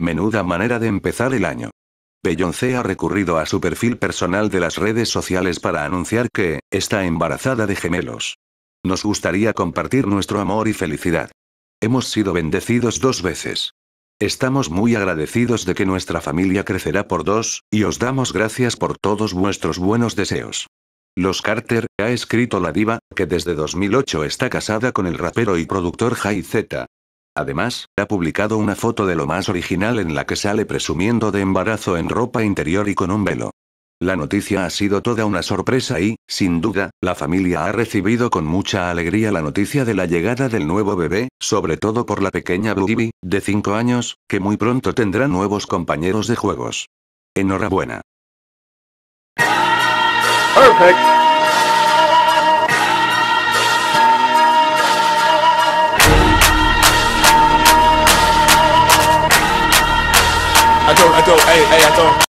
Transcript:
Menuda manera de empezar el año. Beyoncé ha recurrido a su perfil personal de las redes sociales para anunciar que, está embarazada de gemelos. Nos gustaría compartir nuestro amor y felicidad. Hemos sido bendecidos dos veces. Estamos muy agradecidos de que nuestra familia crecerá por dos, y os damos gracias por todos vuestros buenos deseos. Los Carter, ha escrito la diva, que desde 2008 está casada con el rapero y productor Jay Z, Además, ha publicado una foto de lo más original en la que sale presumiendo de embarazo en ropa interior y con un velo. La noticia ha sido toda una sorpresa y, sin duda, la familia ha recibido con mucha alegría la noticia de la llegada del nuevo bebé, sobre todo por la pequeña Bluey, de 5 años, que muy pronto tendrá nuevos compañeros de juegos. Enhorabuena. I go, I go, hey, hey, I go.